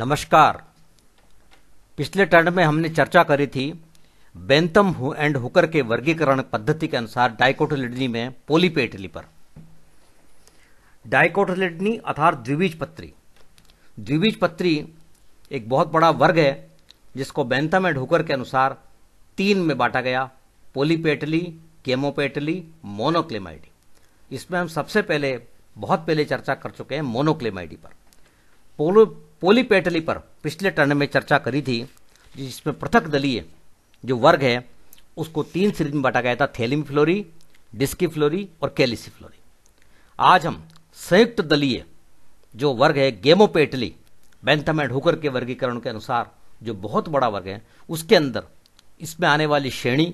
नमस्कार पिछले टर्न में हमने चर्चा करी थी हु एंड हुकर के वर्गीकरण पद्धति के अनुसार डाइकोटोलिडनी में पोलीपेटली पर डाइकोटोलिडनी अर्थात द्विबीज पत्री द्विबीज पत्री एक बहुत बड़ा वर्ग है जिसको बेंतम एंड हुकर के अनुसार तीन में बांटा गया पोलीपेटली केमोपेटली मोनोक्लेमाइडी इसमें हम सबसे पहले बहुत पहले चर्चा कर चुके हैं मोनोक्लेमाइडी पर पोलो पोली पेटली पर पिछले टर्न में चर्चा करी थी जिसमें पृथक दलीय जो वर्ग है उसको तीन सीरीज में बांटा गया था थैलिम फ्लोरी डिस्की फ्लोरी और कैलिसी फ्लोरी आज हम संयुक्त दलीय जो वर्ग है गेमोपेटली बैंथम एंड हुकर के वर्गीकरण के अनुसार जो बहुत बड़ा वर्ग है उसके अंदर इसमें आने वाली श्रेणी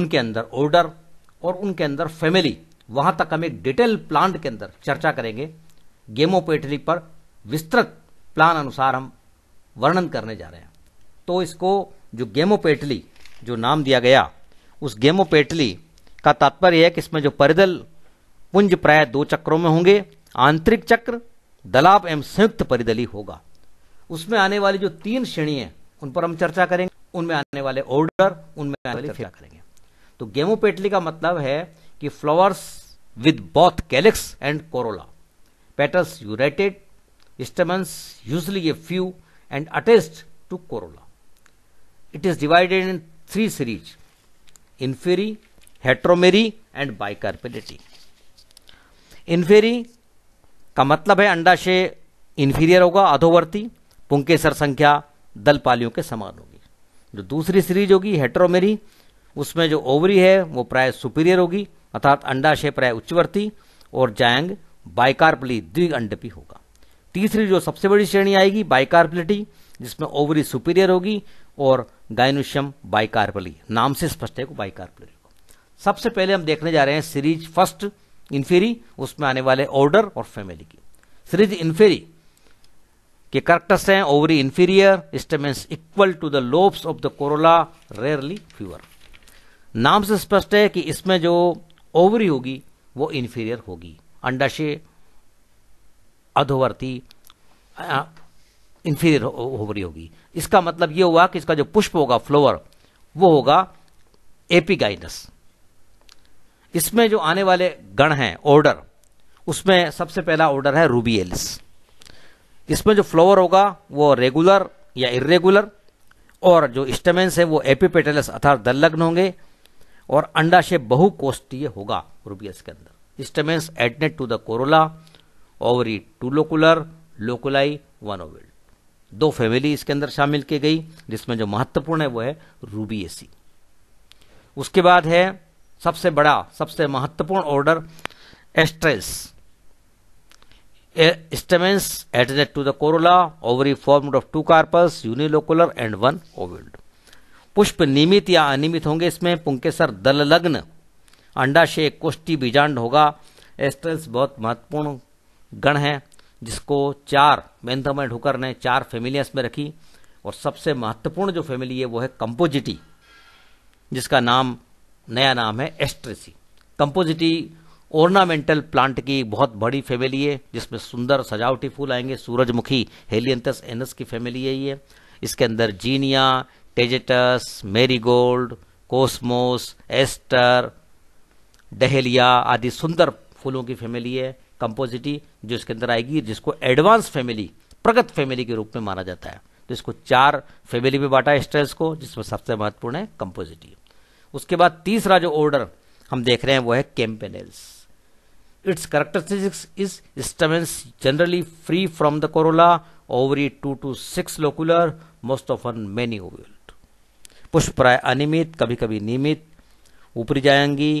उनके अंदर ऑर्डर और उनके अंदर फैमिली वहां तक हम एक डिटेल प्लांट के अंदर चर्चा करेंगे गेमोपेटली पर विस्तृत प्लान अनुसार हम वर्णन करने जा रहे हैं तो इसको जो गेमोपेटली जो नाम दिया गया उस गेमोपेटली का तात्पर्य है कि इसमें जो परिदल पुंज प्राय दो चक्रों में होंगे आंतरिक चक्र दलाप एवं संयुक्त परिदली होगा उसमें आने वाली जो तीन श्रेणी है उन पर हम चर्चा करेंगे उनमें आने वाले ऑर्डर उनमें आने वाले चर्चा करेंगे तो गेमोपेटली का मतलब है कि flowers with both calyx and corolla petals united stamens, usually a few, and attached to corolla. It is divided in three series inferi, heteromery, and bicarpellati. Inferae का मतलब है अंडाशय इन्फीरियर होगा अधोवर्ती पुंकेसर संख्या दल पालियों के समान होगी जो दूसरी सीरीज होगी हेट्रोमेरी उसमें जो ओवरी है वो प्राय सुपीरियर होगी अर्थात अंडाशय प्राय उच्चवर्ती और जायंग बाइकार्पली द्विअंडपी होगा तीसरी जो सबसे बड़ी श्रेणी आएगी बाइकार्पलिटी जिसमें ओवरी सुपीरियर होगी और गायनुष्यम बाइकार्पली नाम से स्पष्ट है को बाइकार्पली सबसे पहले हम देखने जा रहे हैं सीरीज फर्स्ट इन्फेरी उसमें आने वाले ऑर्डर और फैमिली की सीरीज इन्फेरी के करेक्टर्स हैं ovary inferior stamens equal to the lobes of the corolla rarely fewer नाम से स्पष्ट है कि इसमें जो ओवरी होगी वो इन्फीरियर होगी अंडाशे अधोवर्ती इन्फीरियर हो रही होगी इसका मतलब ये हुआ कि इसका जो पुष्प होगा फ्लोवर वो होगा एपिगाइनस इसमें जो आने वाले गण हैं ऑर्डर उसमें सबसे पहला ऑर्डर है रूबियलिस इसमें जो फ्लोवर होगा वो रेगुलर या इरेगुलर और जो स्टेमेंस है वो एपीपेटलस अर्थात दलग्न होंगे और अंडाशय कोष्टीय होगा रूबियस के अंदर stamens adnate to the corolla ovary two locular loculi one ovuled दो फैमिली इसके अंदर शामिल की गई जिसमें जो महत्वपूर्ण है वो है रूबीएसी उसके बाद है सबसे बड़ा सबसे महत्वपूर्ण ऑर्डर एस्ट्रेस स्टेमेंस एटेड to the corolla ovary form of two carpels unilocular and one ovuled पुष्प नियमित या अनियमित होंगे इसमें पुंकेसर दल लग्न अंडाशय कोष्टी बीजांड होगा एस्ट्रेस बहुत महत्वपूर्ण गण है जिसको चार मेंथमय ढुकर ने चार फेमिलियस में रखी और सबसे महत्वपूर्ण जो फैमिली है वो है कंपोजिटी जिसका नाम नया नाम है एस्ट्रेसी कंपोजिटी ऑर्नामेंटल प्लांट की बहुत बड़ी फैमिली है जिसमें सुंदर सजावटी फूल आएंगे सूरजमुखी हेलियंतस एनस की फैमिली है ये इसके अंदर zinnia tagetes marigold cosmos aster dahlia आदि सुंदर फूलों की फैमिली है कंपोजिटी जो इसके अंदर आएगी जिसको एडवांस फैमिली प्रगत फैमिली के रूप में माना जाता है तो इसको चार फैमिली में बांटा है स्ट्रेस को जिसमें सबसे महत्वपूर्ण है कंपोजिटी उसके बाद तीसरा जो ऑर्डर हम देख रहे हैं वो है Campanales its characteristics is stamens generally free from the corolla ovary two to six locular most of on many पुष्प प्राय अनियमित कभी कभी नियमित ऊपरी जाएंगी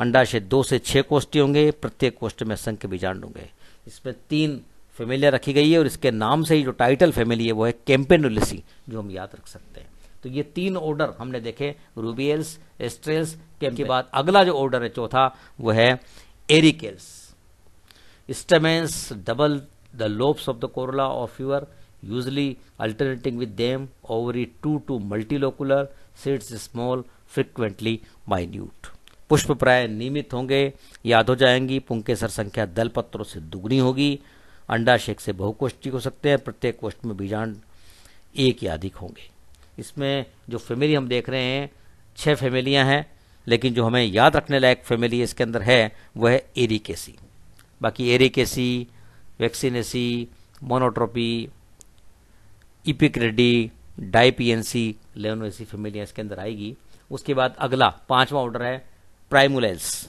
अंडाशय दो से छह कोष्टी होंगे प्रत्येक कोष्ठ में असंख्य बीजांड होंगे इसमें तीन फेमिलिया रखी गई है और इसके नाम से ही जो टाइटल फैमिली है वो है कैंपेनुलिसी जो हम याद रख सकते हैं तो ये तीन ऑर्डर हमने देखे रूबियल्स एस्ट्रेल्स कैम के बाद अगला जो ऑर्डर है चौथा वो है Ericales stamens double the lobes of the corolla of your usually alternating with them ovary two to multilocular seeds small frequently minute पुष्प प्राय नियमित होंगे याद हो जाएंगी पुंकेसर संख्या दल पत्रों से दुगनी होगी अंडाशेक से बहुकोष्ठी हो सकते हैं प्रत्येक कोष्ठ में बीजान एक या अधिक होंगे इसमें जो फैमिली हम देख रहे हैं छः फैमिलियाँ हैं लेकिन जो हमें याद रखने लायक फैमिली इसके अंदर है वह है एरिकेसी बाकी एरिकेसी वैक्सीनेसी मोनोट्रोपी इपिक्रेडी डाइपीएनसी लेनोसी फैमिलियाँ इसके अंदर आएगी उसके बाद अगला पांचवा ऑर्डर है primulence.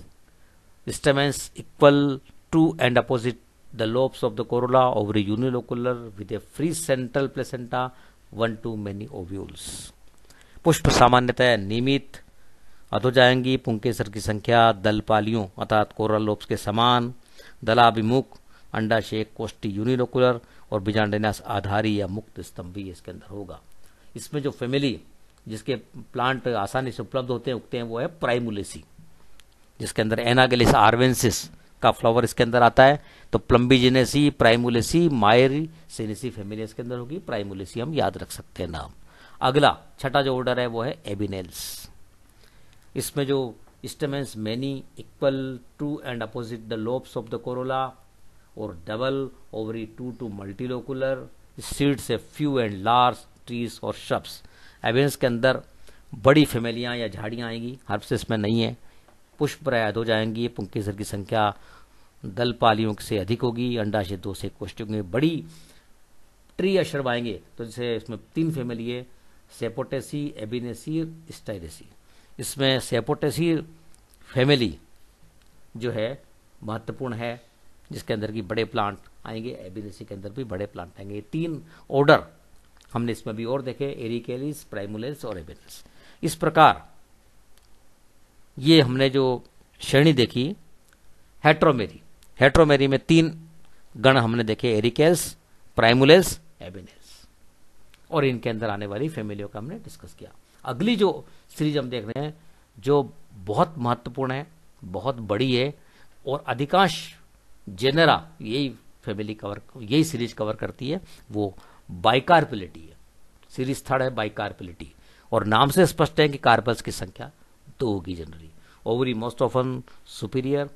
Stamens equal to and opposite the lobes of the corolla, ovary unilocular with a free central placenta, one to many ovules. पुष्प सामान्यतः नियमित अधोजांगी पुंकेसर की संख्या दल पालियों अर्थात कोरल लोब्स के समान दलाभिमुख अंडाशय कोष्टी यूनिलोकुलर और बीजांडनास आधारी या मुक्त स्तंभ भी इसके अंदर होगा इसमें जो फैमिली जिसके प्लांट आसानी से उपलब्ध होते हैं उगते हैं वो है प्राइमुलेसी जिसके अंदर एनागेलिस आर्वेंसिस का फ्लावर इसके अंदर आता है तो प्लम्बीजेनेसी प्राइमुलेसी मायरी सेनेसी फेमिलिया इसके अंदर होगी प्राइमुलेसी हम याद रख सकते हैं नाम अगला छठा जो ऑर्डर है वो है एबिनेल्स इसमें जो stamens many equal to and opposite the lobes of the corolla और double ovary two to multilocular seeds a few and large trees और श्रब्स एबिनेल्स के अंदर बड़ी फेमिलियाँ या झाड़ियाँ आएंगी हर्ब्स इसमें नहीं है पुष्प प्रयात हो जाएंगी पुंकेसर की संख्या दल पालियों से अधिक होगी अंडाशय दो से कोष्ठ होंगे बड़ी ट्री अशर आएंगे तो जैसे इसमें तीन फेमिली है सेपोटेसी एबिनेसी स्टाइरेसी इसमें सेपोटेसी फैमिली जो है महत्वपूर्ण है जिसके अंदर की बड़े प्लांट आएंगे एबिनेसी के अंदर भी बड़े प्लांट आएंगे तीन ऑर्डर हमने इसमें भी और देखे एरिकेलिस प्राइमुलेस और एबिनेस इस प्रकार ये हमने जो श्रेणी देखी हेट्रोमेरी हेट्रोमेरी में तीन गण हमने देखे एरिकेल्स प्राइमुलेस एबिनेल्स और इनके अंदर आने वाली फैमिलियों का हमने डिस्कस किया अगली जो सीरीज हम देख रहे हैं जो बहुत महत्वपूर्ण है बहुत बड़ी है और अधिकांश जेनेरा यही फैमिली कवर यही सीरीज कवर करती है वो बाइकार्पिलिटी है सीरीज थर्ड है बाइकार्पिलिटी और नाम से स्पष्ट है कि कार्पल्स की संख्या तो होगी generally ovary most often superior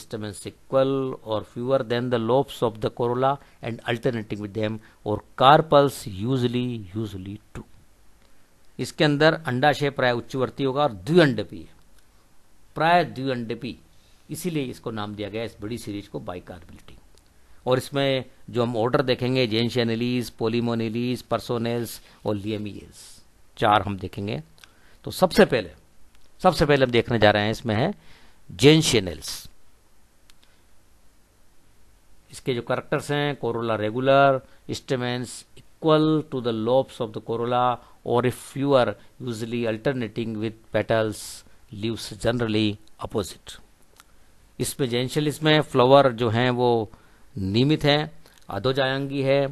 stamens equal और fewer than the lobes of the corolla and alternating with them और कार्पल्स यूजली यूजली टू इसके अंदर अंडाशय प्राय उच्चवर्ती होगा और द्विअंडपी है प्राय द्विअंडपी इसीलिए इसको नाम दिया गया इस बड़ी सीरीज को बाई बाइकार्बिलिटी और इसमें जो हम ऑर्डर देखेंगे जेंशियनिलीज पोलिमोनिलीज पर्सोनेल्स और लियमियल्स चार हम देखेंगे तो सबसे पहले सबसे पहले हम देखने जा रहे हैं इसमें है जेनशेनेल्स इसके जो करेक्टर्स हैं corolla regular stamens equal to the lobes of the corolla और if fewer usually alternating with petals leaves generally opposite इसमें जेंशियल में फ्लावर जो हैं वो नियमित हैं अधोजायांगी है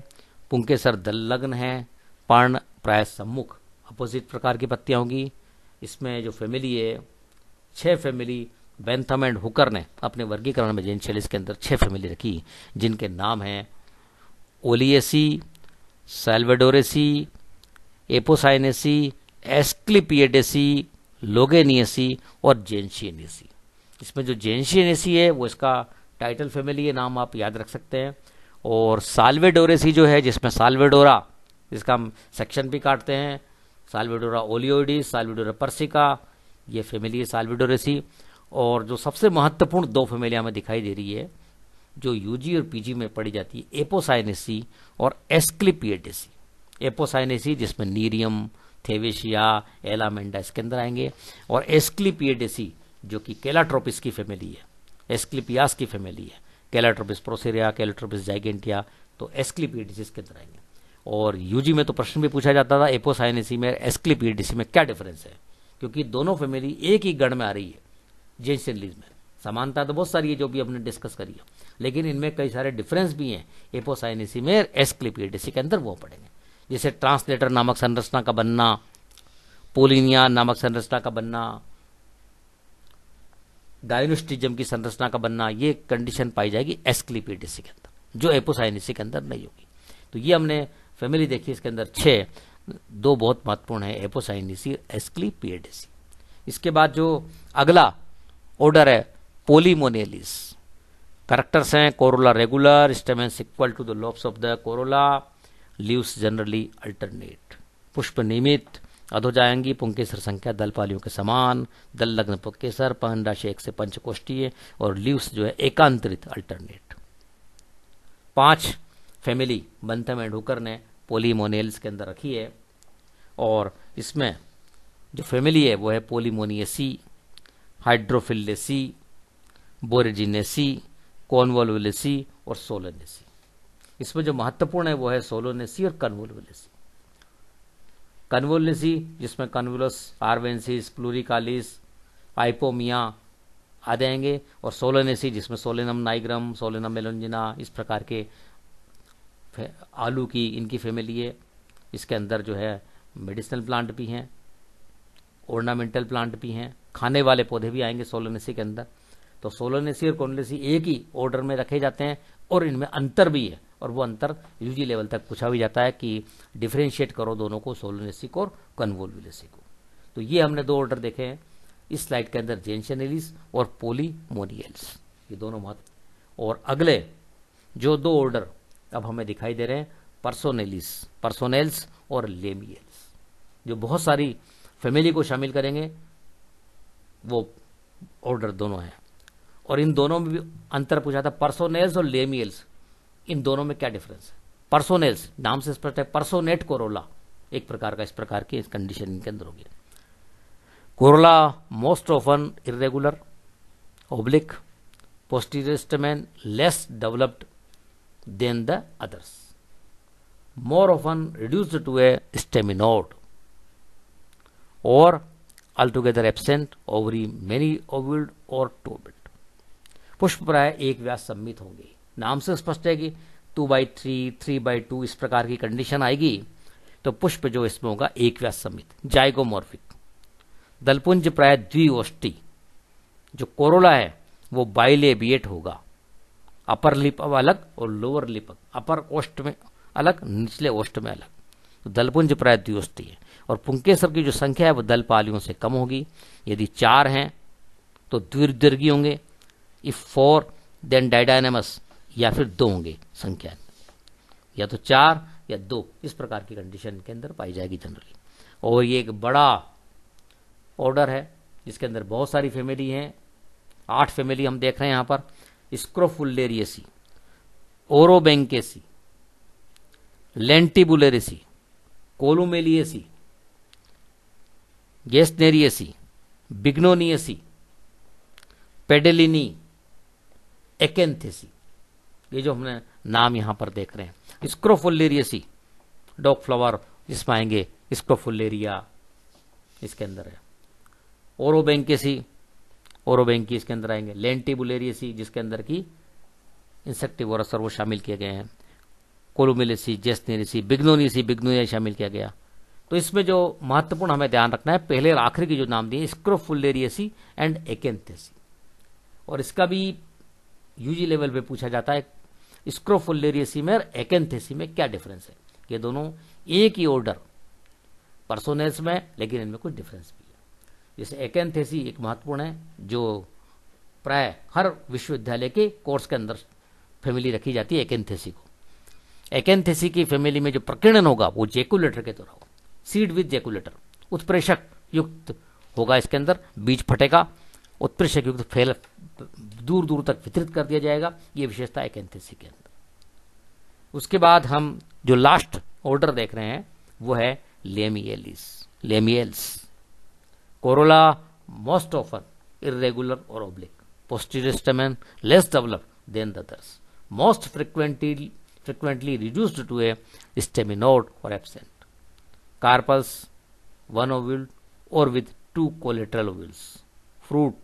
पुंकेसर दल लग्न है पर्ण प्राय सम्मुख अपोजिट प्रकार की पत्तियां होंगी इसमें जो फैमिली है छः फैमिली बेंथम एंड हुकर ने अपने वर्गीकरण में जिन शैलिस के अंदर छः फैमिली रखी जिनके नाम हैं ओलियसी सेल्वेडोरेसी एपोसाइनेसी एस्क्लिपियडेसी लोगेनियसी और जेंशियनेसी इसमें जो जेंशियनेसी है वो इसका टाइटल फैमिली है नाम आप याद रख सकते हैं और साल्वेडोरेसी जो है जिसमें साल्वेडोरा जिसका हम सेक्शन भी काटते हैं सालविडोरा ओलियोडी साल्विडोरा पर्सिका ये फैमिली है साल्विडोरेसी और जो सबसे महत्वपूर्ण दो फैमिली हमें दिखाई दे रही है जो यूजी और पीजी में पढ़ी जाती है एपोसाइनेसी और एस्क्लिपियडेसी एपोसाइनेसी जिसमें नीरियम थेवेशिया एलामेंडा इसके अंदर आएंगे और एस्क्लिपियडेसी जो कि केलाट्रोपिस की फैमिली है एस्क्लिपियास की फैमिली है केलाट्रोपिस प्रोसेरिया केलाट्रोपिस जाइगेंटिया तो एस्क्लिपिएडेसिस के अंदर आएंगे और यूजी में तो प्रश्न भी पूछा जाता था एपोसाइनेसी में एस्क्लिपीडीसी में क्या डिफरेंस है क्योंकि दोनों फैमिली एक ही गण में आ रही है जेंसिलीज में समानता तो बहुत सारी है जो भी हमने डिस्कस करी है लेकिन इनमें कई सारे डिफरेंस भी हैं एपोसाइनेसी में एस्क्लिपीडीसी के अंदर वो पड़ेंगे जैसे ट्रांसलेटर नामक संरचना का बनना पोलिनिया नामक संरचना का बनना डायनोस्टिजम की संरचना का बनना ये कंडीशन पाई जाएगी एस्क्लिपीडीसी के अंदर जो एपोसाइनेसी के अंदर नहीं होगी तो ये हमने फैमिली देखिए इसके अंदर छः दो बहुत महत्वपूर्ण है एपोसाइनिसी एस्क्लीपिएडिसी इसके बाद जो अगला ऑर्डर है पोलीमोनेलिस करेक्टर्स हैं corolla regular stamens equal to the lobes of the corolla leaves generally alternate पुष्प निमित जाएंगी पुंकेसर संख्या दल पालियों के समान दल लग्न पुंकेसर पहन राशि एक से पंचकोष्ठीय और लीव्स जो है एकांतरित अल्टरनेट पांच फैमिली बंथम एंड हुकर ने पोलीमोनेल्स के अंदर रखी है और इसमें जो फैमिली है वो है पोलीमोनियसी हाइड्रोफिलेसी बोरेजिनेसी कॉनवोलवलेसी और सोलोनेसी इसमें जो महत्वपूर्ण है वो है सोलोनेसी और कन्वोलवलेसी कन्वोलेसी जिसमें कन्वोलस आरवेंसिस प्लूरिकालिस आइपोमिया आ जाएंगे और सोलोनेसी जिसमें सोलेनम नाइग्रम सोलेनम मेलोंजिना इस प्रकार के आलू की इनकी फैमिली है इसके अंदर जो है मेडिसिनल प्लांट भी हैं ऑर्नामेंटल प्लांट भी हैं खाने वाले पौधे भी आएंगे सोलोनेसी के अंदर तो सोलोनेसी और कोनलेसी एक ही ऑर्डर में रखे जाते हैं और इनमें अंतर भी है और वो अंतर यूजी लेवल तक पूछा भी जाता है कि डिफ्रेंशिएट करो दोनों को सोलोनेसी को और कन्वोलविलेसी को तो ये हमने दो ऑर्डर देखे हैं इस स्लाइड के अंदर जेंशनेलिस और पोलीमोनियल्स ये दोनों महत्व और अगले जो दो ऑर्डर अब हमें दिखाई दे रहे हैं पर्सोनेलिस पर्सोनेल्स और लेमियल्स जो बहुत सारी फैमिली को शामिल करेंगे वो ऑर्डर दोनों हैं और इन दोनों में भी अंतर पूछा था पर्सोनेल्स और लेमियल्स इन दोनों में क्या डिफरेंस है पर्सोनेल्स नाम से स्पष्ट है पर्सोनेट कोरोला एक प्रकार का इस प्रकार की कंडीशन इनके अंदर होगी corolla most often irregular oblique posterior stamen less developed than the others. More often reduced to a staminode or altogether absent ovary many oviled or turbid. पुष्प प्राय एक व्यास सम्मित होंगे नाम से स्पष्ट है कि two by three three by two इस प्रकार की कंडीशन आएगी तो पुष्प जो इसमें होगा एक व्यास सम्मित जाइगोमॉर्फिक दलपुंज प्राय द्विओष्टि जो कोरोला है वो बाइलेबिएट होगा अपर लिप अब अलग और लोअर लिप अपर ओष्ट में अलग निचले ओष्ट में अलग तो दलपुंज प्राय है और पुंकेसर की जो संख्या है वो पालियों से कम होगी यदि चार हैं तो द्विर्दर्गी होंगे इफ फोर देन डायडाइनमस या फिर दो होंगे संख्या या तो चार या दो इस प्रकार की कंडीशन के अंदर पाई जाएगी जनरली और ये एक बड़ा ऑर्डर है जिसके अंदर बहुत सारी फैमिली हैं आठ फैमिली हम देख रहे हैं यहाँ पर स्क्रोफुल्लेरियसी ओरोबेंकेसी लेंटिबुलेरेसी कोलुमेलियसी गेस्नेरियसी बिग्नोनियसी पेडेलिनी एकेंथेसी ये जो हमने नाम यहां पर देख रहे हैं स्क्रोफुल्लेरियसी डॉग फ्लावर जिसमें आएंगे स्क्रोफुल्लेरिया इसके अंदर है ओरोबेंकेसी ओरोबेंकी इसके अंदर आएंगे लेंटीबुलेरियसी जिसके अंदर की इंसेक्टिवोरस और वो शामिल किए गए हैं कोलोमिलेसी जेस्नेसी बिग्नोनीसी बिग्नोनिया शामिल किया गया तो इसमें जो महत्वपूर्ण हमें ध्यान रखना है पहले और आखिरी की जो नाम दिए स्क्रोफुलेरियसी एंड एकेंथेसी और इसका भी यूजी लेवल पे पूछा जाता है स्क्रोफुलेरियसी में और एकेंथेसी में क्या डिफरेंस है ये दोनों एक ही ऑर्डर पर्सोनेस में लेकिन इनमें कुछ डिफरेंस भी जैसे एकेंथेसी एक महत्वपूर्ण है जो प्राय हर विश्वविद्यालय के कोर्स के अंदर फैमिली रखी जाती है एकेंथेसी को एकेंथेसी की फैमिली में जो प्रकीर्णन होगा वो जेकुलेटर के द्वारा होगा सीड विद जेकुलेटर उत्प्रेषक युक्त होगा इसके अंदर बीज फटेगा उत्प्रेषक युक्त फैल दूर दूर तक वितरित कर दिया जाएगा ये विशेषता एकेंथेसी के अंदर उसके बाद हम जो लास्ट ऑर्डर देख रहे हैं वो है लेमियलिस लेमियल्स corolla most often irregular or oblique. Posterior stamen less developed than the others. Most frequently, frequently reduced to a staminode or absent. Carpels one ovule or with two collateral ovules. Fruit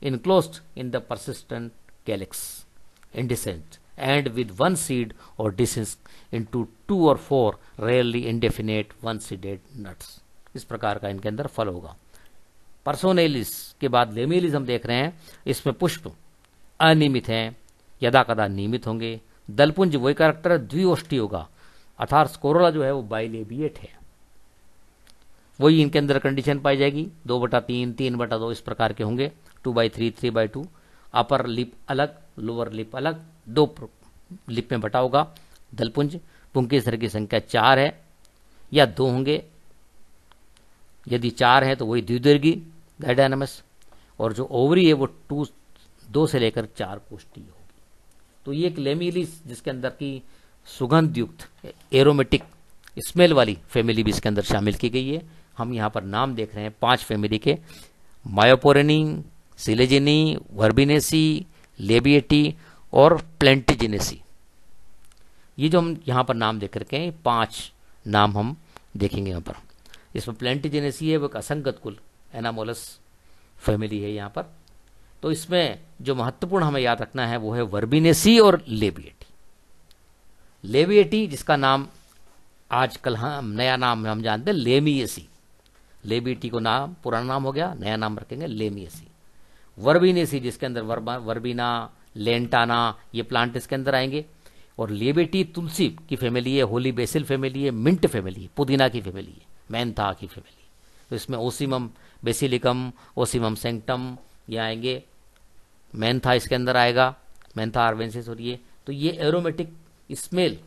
enclosed in the persistent calyx, indecent and with one seed or disc into two or four rarely indefinite one seeded nuts. इस प्रकार का इनके अंदर फल होगा पर्सोनेलिस के बाद लेमेलिज हम देख रहे हैं इसमें पुष्प अनियमित हैं यदा कदा नियमित होंगे दलपुंज वही कैरेक्टर है द्विओष्टि होगा अर्थात स्कोरोला जो है वो बाइलेबिएट है वही इनके अंदर कंडीशन पाई जाएगी दो बटा तीन तीन बटा दो इस प्रकार के होंगे two by three three by two upper lip अलग लोअर लिप अलग दो लिप में बटा होगा दलपुंज पुंकेसर की संख्या चार है या दो होंगे यदि चार है तो वही द्विदर्गी डायडानमस और जो ओवरी है वो टू दो से लेकर चार पुष्टि होगी तो ये एक लेमिलिस जिसके अंदर की सुगंध युक्त एरोमेटिक स्मेल वाली फैमिली भी इसके अंदर शामिल की गई है हम यहाँ पर नाम देख रहे हैं पांच फैमिली के मायोपोरेनी सिलेजिनी वर्बिनेसी लेबिएटी और प्लेंटिजिनेसी ये जो हम यहाँ पर नाम देख रखे हैं पांच नाम हम देखेंगे यहाँ पर जिसमें प्लेंटिजेनेसी है वो एक असंगत कुल एनामोलस फैमिली है यहां पर तो इसमें जो महत्वपूर्ण हमें याद रखना है वो है वर्बिनेसी और लेबिएटी लेबिएटी जिसका नाम आजकल हम हाँ, नया नाम हम जानते हैं लेमियसी लेबिएटी को नाम पुराना नाम हो गया नया नाम रखेंगे लेमियसी वर्बिनेसी जिसके अंदर वर्बिना लेंटाना ये प्लांट इसके अंदर आएंगे और लेबेटी तुलसी की फैमिली है होली बेसिल फैमिली है मिंट फैमिली है पुदीना की फैमिली है मैंथा की फैमिली तो इसमें ओसीमम बेसिलिकम ओसीमम सेंक्टम ये आएंगे मैंथा इसके अंदर आएगा मैंथा आर्वेंसिस और ये तो ये एरोमेटिक स्मेल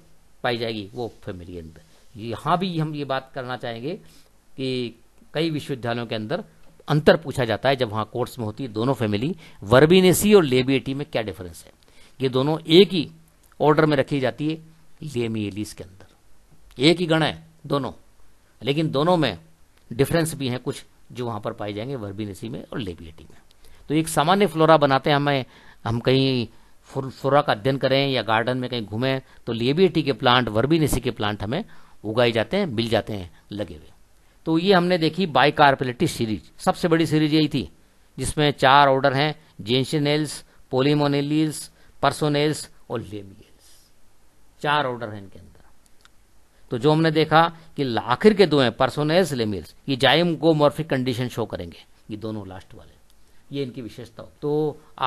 पाई जाएगी वो फैमिली के अंदर यहाँ भी हम ये बात करना चाहेंगे कि कई विश्वविद्यालयों के अंदर अंतर पूछा जाता है जब वहाँ कोर्स में होती है दोनों फैमिली वर्बिनेसी और लेबिएटी में क्या डिफरेंस है ये दोनों एक ही ऑर्डर में रखी जाती है लेमिएलिस के अंदर एक ही गण है दोनों लेकिन दोनों में डिफरेंस भी हैं कुछ जो वहां पर पाए जाएंगे वर्बिनेसी में और लेबिलिटी में तो एक सामान्य फ्लोरा बनाते हैं हमें हम कहीं फ्लोरा का अध्ययन करें या गार्डन में कहीं घूमें तो लेबिलिटी के प्लांट वर्बिनेसी के प्लांट हमें उगाए जाते हैं मिल जाते हैं लगे हुए तो ये हमने देखी बाइकार्पेलेटिस सीरीज सबसे बड़ी सीरीज यही थी जिसमें चार ऑर्डर हैं जेंशनेल्स पोलीमोनेलियल्स परसोनेल्स और लेबियल्स चार ऑर्डर हैं इनके अंदर तो जो हमने देखा कि आखिर के दो हैं परसोनेस लेमिल्स ये जाइम गो मॉर्फिक कंडीशन शो करेंगे ये दोनों लास्ट वाले ये इनकी विशेषता तो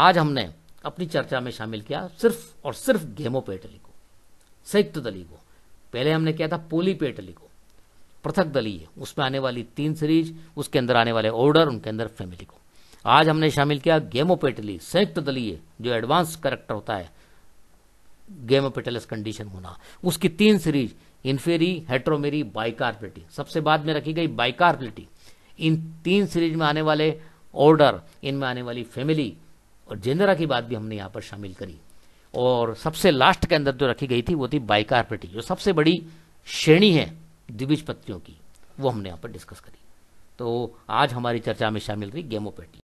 आज हमने अपनी चर्चा में शामिल किया सिर्फ और सिर्फ गेमोपेटली को संयुक्त दली को पहले हमने किया था पोलीपेटली को पृथक दलीय उसमें आने वाली तीन सीरीज उसके अंदर आने वाले ऑर्डर उनके अंदर फैमिली को आज हमने शामिल किया गेमोपेटली संयुक्त दलीय जो एडवांस करेक्टर होता है गेमोपेटलिस कंडीशन होना उसकी तीन सीरीज इन्फेरी हेट्रोमेरी बाइकार्पलिटी सबसे बाद में रखी गई बाइकार्पलिटी इन तीन सीरीज में आने वाले ऑर्डर इनमें आने वाली फैमिली और जेंदरा की बात भी हमने यहाँ पर शामिल करी और सबसे लास्ट के अंदर जो रखी गई थी वो थी बाइकार्पलिटी जो सबसे बड़ी श्रेणी है द्विबीज पत्तियों की वो हमने यहाँ पर डिस्कस करी तो आज हमारी चर्चा में शामिल रही गेमोपेटी